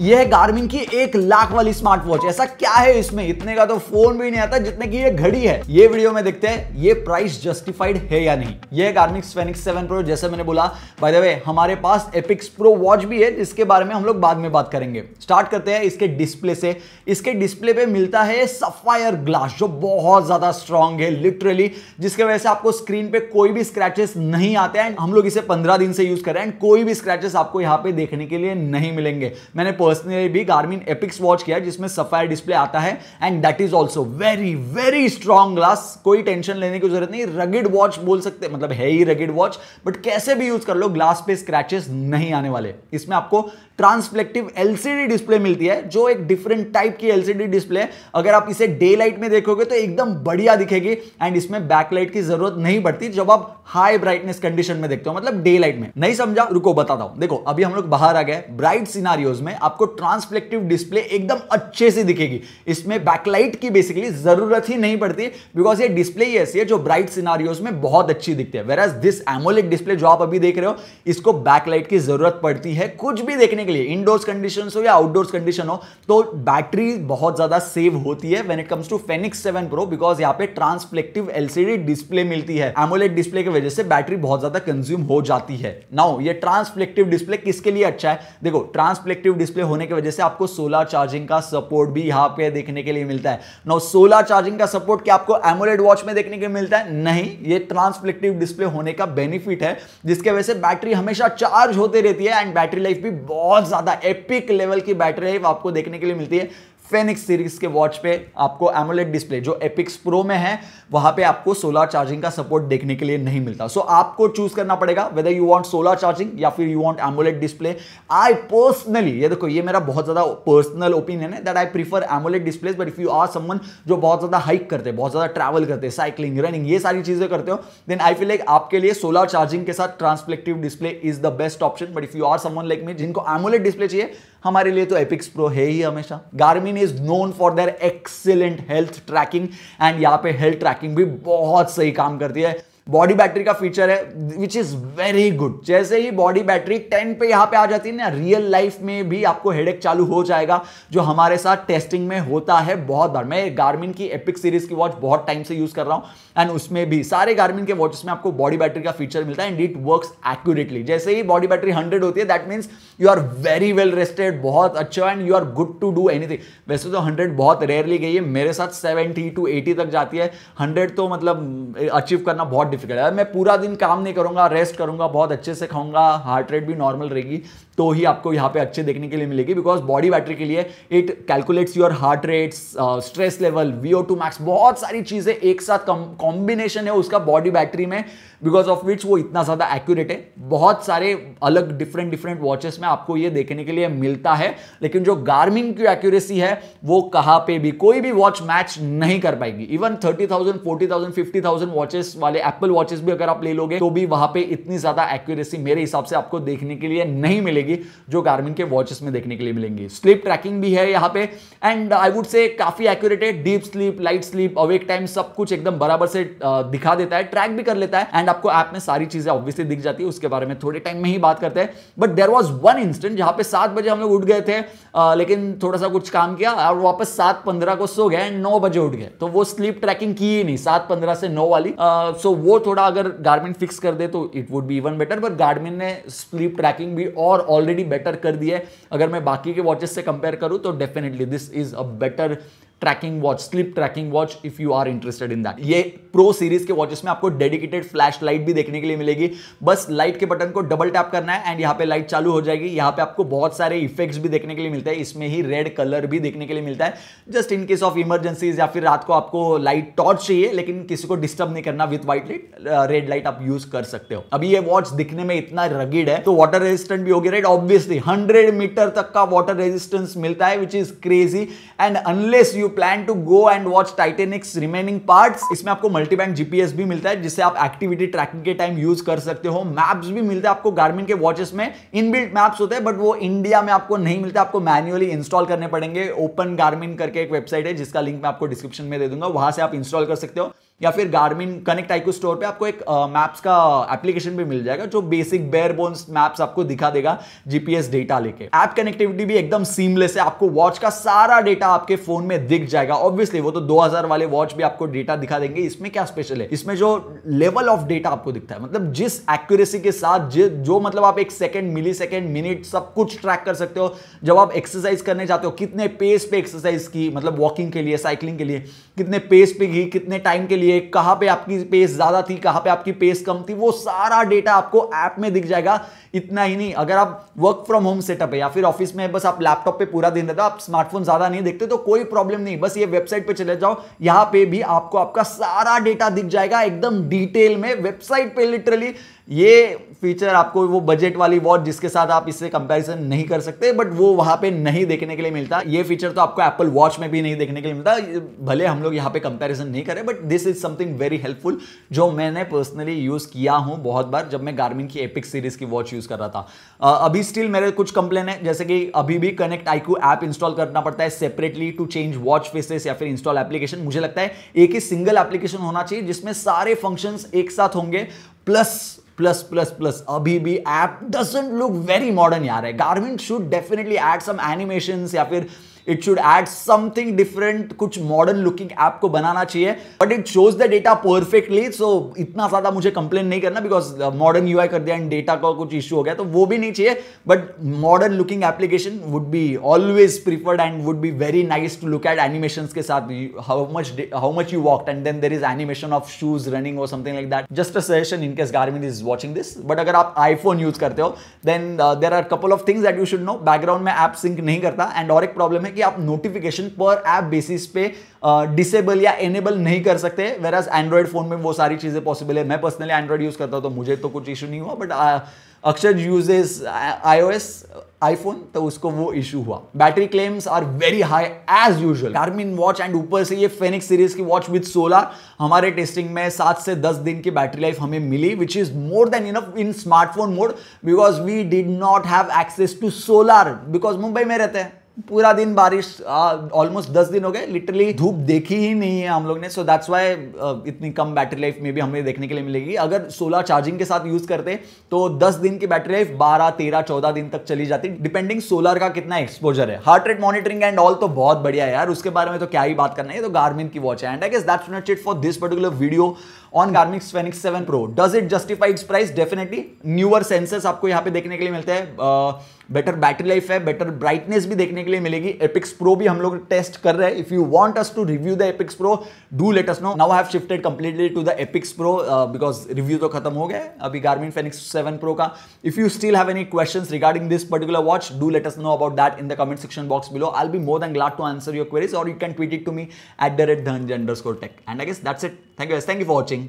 यह है गार्मिन की एक लाख वाली स्मार्ट वॉच ऐसा क्या है इसमें इतने का तो फोन भी नहीं आता जितने की ये घड़ी है ये वीडियो में देखते हैं ये प्राइस जस्टिफाइड है या नहीं ये गार्मिक स्वेनिक्स 7 प्रो जैसे मैंने बोला बाय द वे हमारे पास एपिक्स प्रो वॉच भी है जिसके बारे में हम लोग बाद में बात करेंगे स्टार्ट करते हैं इसके डिस्प्ले से इसके डिस्प्ले पे मिलता है सफायर ग्लास जो बहुत ज्यादा स्ट्रांग है लिटरली जिसके वजह से आपको स्क्रीन पे कोई भी स्क्रैचेस नहीं आते हैं हम लोग इसे पंद्रह दिन से यूज करें एंड कोई भी स्क्रैचेस आपको यहाँ पे देखने के लिए नहीं मिलेंगे मैंने पर्सनली भी गार्मिन एपिक्स वॉच किया जिसमें सफायर डिस्प्ले आता है and that is also very very strong glass कोई टेंशन लेने की जरूरत नहीं रगिड वॉच बोल सकते मतलब है ही रगिड वॉच बट कैसे भी यूज कर लो ग्लास पे स्क्रैचेस नहीं आने वाले इसमें आपको ट्रांसफ्लेक्टिव एलसीडी डिस्प्ले मिलती है जो एक डिफरेंट टाइप की एलसीडी डिस्प्ले है अगर आप इसे डे लाइट में देखोगे तो एकदम बढ़िया दिखेगी एंड इसमें बैकलाइट की जरूरत नहीं पड़ती जब आप हाई ब्राइटनेस कंडीशन में देखते हो मतलब डे लाइट में नहीं समझा रुको बताता हूं देखो अभी हम लोग बाहर आ गए ब्राइट सीनारियोज में आप आपको ट्रांसफ्लेक्टिव डिस्प्ले एकदम अच्छे से दिखेगी इसमें बैकलाइट की बेसिकली जरूरत ही नहीं पड़ती बिकॉज ये डिस्प्ले ही ऐसी है जो ब्राइट सिनारियोज में बहुत अच्छी दिखती है whereas this AMOLED display जो आप अभी देख रहे हो इसको बैकलाइट की जरूरत पड़ती है कुछ भी देखने के लिए इनडोर्स कंडीशन हो या आउटडोर्स कंडीशन हो तो बैटरी बहुत ज्यादा सेव होती है when it comes to Fenix seven pro because यहाँ पे ट्रांसफ्लेक्टिव एलसीडी डिस्प्ले मिलती है एमोलेट डिस्प्ले की वजह से बैटरी बहुत ज्यादा कंज्यूम हो जाती है नाउ ये ट्रांसफ्लेक्टिव डिस्प्ले किसके लिए अच्छा है देखो ट्रांसफ्लेक्टिव डिस्प्ले होने की वजह से आपको सोलर चार्जिंग का सपोर्ट भी यहां पे देखने के लिए मिलता है नौ सोलर चार्जिंग का सपोर्ट क्या आपको एमोलेड वॉच में देखने के लिए मिलता है नहीं ये ट्रांसफ्लेक्टिव डिस्प्ले होने का बेनिफिट है जिसके वजह से बैटरी हमेशा चार्ज होती रहती है एंड बैटरी लाइफ भी बहुत ज़्यादा एपिक लेवल की बैटरी लाइफ आपको देखने के लिए मिलती है फेनिक्स सीरीज के वॉच पे आपको एमोलेट डिस्प्ले जो एपिक्स प्रो में है वहां पे आपको सोलर चार्जिंग का सपोर्ट देखने के लिए नहीं मिलता सो so, आपको चूज करना पड़ेगा whether you want solar charging या फिर you want AMOLED display I personally ये देखो ये मेरा बहुत ज्यादा पर्सनल ओपिनियन है that I prefer AMOLED display but if you are someone जो बहुत ज्यादा हाइक करते हैं बहुत ज्यादा ट्रैवल करते साइकिलिंग रनिंग ये सारी चीजें करते हो देन आई फील लाइक आपके लिए सोलर चार्जिंग के साथ transflective display is the best option but if you are someone like me जिनको एमोलेट डिस्प्ले चाहिए हमारे लिए तो एपिक्स प्रो है ही हमेशा Garmin is known for their excellent health tracking and यहाँ पे हेल्थ ट्रैकिंग भी बहुत सही काम करती है बॉडी बैटरी का फीचर है विच इज वेरी गुड जैसे ही बॉडी बैटरी 10 पे यहां पे आ जाती है ना रियल लाइफ में भी आपको हेड चालू हो जाएगा जो हमारे साथ टेस्टिंग में होता है बहुत बार मैं गार्मिन की एपिक सीरीज की वॉच बहुत टाइम से यूज कर रहा हूं एंड उसमें भी सारे गार्मिन के वॉचेस में आपको बॉडी बैटरी का फीचर मिलता है एंड इट वर्क एक्यूरेटली जैसे ही बॉडी बैटरी हंड्रेड होती है that means you are very well rested बहुत अच्छा and you are good to do anything वैसे तो हंड्रेड बहुत रेयरली गई है मेरे साथ सेवेंटी टू एटी तक जाती है हंड्रेड तो मतलब अचीव करना बहुत डिफिकल्ट है मैं पूरा दिन काम नहीं करूंगा रेस्ट करूंगा बहुत अच्छे से खाऊंगा हार्ट रेट भी नॉर्मल रहेगी तो ही आपको यहाँ पे अच्छे देखने के लिए मिलेगी बिकॉज बॉडी बैटरी के लिए it calculates your heart rates stress level V O two max बहुत सारी चीज़ें एक साथ कॉम्बिनेशन है उसका बॉडी बैटरी में बिकॉज ऑफ विच वो इतना ज़्यादा एक्यूरेट है बहुत सारे अलग डिफरेंट डिफरेंट वॉचेस में आपको ये देखने के लिए मिलता है लेकिन जो गार्मिंग की एक्यूरेसी है वो कहाँ पे भी कोई भी वॉच मैच नहीं कर पाएगी even thirty thousand forty thousand fifty thousand watches वाले एप्पल वॉचेस भी अगर आप ले लोगे तो भी वहां पे इतनी ज्यादा एक्यूरेसी मेरे हिसाब से आपको देखने के लिए नहीं मिलेगी मिलेगी जो गार्मिन के वॉचेस में देखने के लिए मिलेंगी स्लीप ट्रैकिंग भी है यहाँ पे एंड आई वुड से काफ़ी एक्यूरेट है deep sleep light sleep awake time सब कुछ एकदम बराबर से दिखा देता है ट्रैक भी कर लेता है एंड आपको ऐप में सारी चीज़ें ऑब्वियसली दिख जाती है उसके बारे में थोड़े टाइम में ही बात करते हैं but there was one instant जहाँ पे सात बजे हम लोग उठ गए थे लेकिन थोड़ा सा कुछ काम किया और वापस सात पंद्रह को सो गए एंड नौ बजे उठ गए तो वो स्लीप ट्रैकिंग की ही नहीं सात पंद्रह से नौ वाली सो वो थोड़ा अगर गार्मेंट फिक्स कर दे तो it would be even better but Garmin ने स्लीप ट्रैकिंग भी और ऑलरेडी बेटर कर दिया है अगर मैं बाकी के वॉचेस से कंपेयर करूँ तो definitely this is a better tracking watch sleep tracking watch if you are interested in that ये प्रो सीरीज के वॉचेस में आपको डेडिकेटेड फ्लैश लाइट भी देखने के लिए मिलेगी बस लाइट के बटन को डबल टैप करना है एंड यहाँ पे लाइट चालू हो जाएगी यहाँ पे आपको बहुत सारे इफेक्ट्स भी देखने के लिए मिलते हैं इसमें ही रेड कलर भी देखने के लिए मिलता है just in case of emergencies या फिर रात को आपको लाइट टॉर्च चाहिए लेकिन किसी को डिस्टर्ब नहीं करना with white light red light आप यूज कर सकते हो अभी ये वॉच दिखने में इतना रगिड है तो वाटर रेजिस्टेंट भी होगी राइट ऑब्वियसली हंड्रेड मीटर तक का वाटर रेजिस्टेंस मिलता है which is crazy and unless you you plan to go and watch Titanic's remaining part इसमें आपको मल्टी जीपीएस भी मिलता है जिससे आप एक्टिविटी ट्रैकिंग के टाइम यूज कर सकते हो मैप्स भी मिलते हैं आपको गार्मिन के वॉचेस में इनबिल्ट मैप्स होते हैं बट वो इंडिया में आपको नहीं मिलते आपको मैन्युअली इंस्टॉल करने पड़ेंगे ओपन गार्मिन करके एक वेबसाइट है जिसका लिंक मैं आपको डिस्क्रिप्शन में दे दूंगा वहां से आप इंस्टॉल कर सकते हो या फिर गार्मिन कनेक्ट आईक्यू स्टोर पे आपको एक मैप्स का एप्लीकेशन भी मिल जाएगा जो बेसिक बेयर बोन्स मैप्स आपको दिखा देगा जीपीएस डेटा लेके ऐप कनेक्टिविटी भी एकदम सीमलेस है आपको वॉच का सारा डेटा आपके फोन में दिख जाएगा ऑब्वियसली वो तो 2000 वाले वॉच भी आपको डेटा दिखा देंगे इसमें क्या स्पेशल है इसमें जो लेवल ऑफ डेटा आपको दिखता है मतलब जिस एक्यूरेसी के साथ जो मतलब आप एक सेकेंड मिली सेकेंड मिनट सब कुछ ट्रैक कर सकते हो जब आप एक्सरसाइज करने जाते हो कितने पेस पे एक्सरसाइज की मतलब वॉकिंग के लिए साइकिलिंग के लिए कितने पेस पे की कितने टाइम के लिए लिए कहाँ पे आपकी पेस ज़्यादा थी कहाँ पे आपकी पेस कम थी वो सारा डेटा आपको ऐप में दिख जाएगा इतना ही नहीं अगर आप वर्क फ्रॉम होम सेटअप है या फिर ऑफिस में बस आप लैपटॉप पे पूरा दिन रहता आप स्मार्टफोन ज़्यादा नहीं देखते तो कोई प्रॉब्लम नहीं बस ये वेबसाइट पे चले जाओ यहाँ पे भी आपको आपका सारा डेटा दिख जाएगा एकदम डिटेल में वेबसाइट पे लिटरली ये फीचर आपको वो बजट वाली वॉच जिसके साथ आप इससे कंपैरिजन नहीं कर सकते बट वो वहाँ पे नहीं देखने के लिए मिलता ये फीचर तो आपको एप्पल वॉच में भी नहीं देखने के लिए मिलता भले हम लोग यहाँ पे कंपैरिजन नहीं करें but this is something very helpful जो मैंने पर्सनली यूज़ किया हूँ बहुत बार जब मैं गार्मिन की एपिक सीरीज की वॉच यूज़ कर रहा था अभी स्टिल मेरे कुछ कंप्लेन है जैसे कि अभी भी कनेक्ट आईक्यू ऐप इंस्टॉल करना पड़ता है separately to change watch faces या फिर इंस्टॉल एप्लीकेशन मुझे लगता है एक ही सिंगल एप्लीकेशन होना चाहिए जिसमें सारे फंक्शन एक साथ होंगे प्लस प्लस प्लस प्लस अभी भी app doesn't look very modern यार है Garmin should definitely add some animation या फिर it should add something different कुछ मॉडर्न लुकिंग ऐप को बनाना चाहिए but it shows the data perfectly so इतना ज्यादा मुझे कंप्लेन नहीं करना बिकॉज मॉडर्न यू कर दिया एंड डेटा का कुछ इश्यू हो गया तो वो भी नहीं चाहिए but modern looking application would be always preferred and would be very nice to look at animation के साथ how much how much you walk and then there is animation of shoes running और something like that just a suggestion in case Garmin is watching this but अगर आप iPhone use करते हो then there are couple of things that you should know background में app sink नहीं करता and और एक प्रॉब्लम है कि आप नोटिफिकेशन पर ऐप बेसिस पे डिसेबल या एनेबल नहीं कर सकते वेर एज एंड्रॉयड फोन में वो सारी चीज़ें पॉसिबल है मैं पर्सनली एंड्रॉयड यूज़ करता हूँ तो मुझे तो कुछ इशू नहीं हुआ बट अक्षर यूजेस आईओएस आईफोन तो उसको वो इशू हुआ battery claims are very high as usual Garmin watch and ऊपर से ये फेनिक्स सीरीज की वॉच विथ सोलर हमारे टेस्टिंग में सात से दस दिन की बैटरी लाइफ हमें मिली which is more than enough in smartphone mode because we did not have access to solar because Mumbai में रहते हैं पूरा दिन बारिश ऑलमोस्ट दस दिन हो गए लिटरली धूप देखी ही नहीं है हम लोग ने सो दैट्स वाई इतनी कम बैटरी लाइफ में भी हमें देखने के लिए मिलेगी अगर सोलर चार्जिंग के साथ यूज करते तो दस दिन की बैटरी लाइफ बारह तेरह चौदह दिन तक चली जाती डिपेंडिंग सोलर का कितना एक्सपोजर है heart rate monitoring and all तो बहुत बढ़िया है यार उसके बारे में तो क्या ही बात करना है तो गार्मिन की वॉच है and I guess that's not it for this particular video on Garmin Fenix seven pro does it justify its price definitely newer sensors आपको यहाँ पे देखने के लिए मिलते हैं बेटर बैटरी लाइफ है बेटर ब्राइटनेस भी देखने के लिए मिलेगी एपिक्स प्रो भी हम लोग टेस्ट कर रहे हैं if you want us to review the Epix Pro do let us know now have shifted completely to the Epix Pro because review तो खत्म हो गया अभी गार्मिन फेनिक्स सेवन प्रो का if you still have any question regarding this particular watch do let us know about that in the comment section box below I'll be more than glad to answer your queries और you can tweet it to me at the rate धन जेंडर score tech and I guess that's it thank you thank you for watching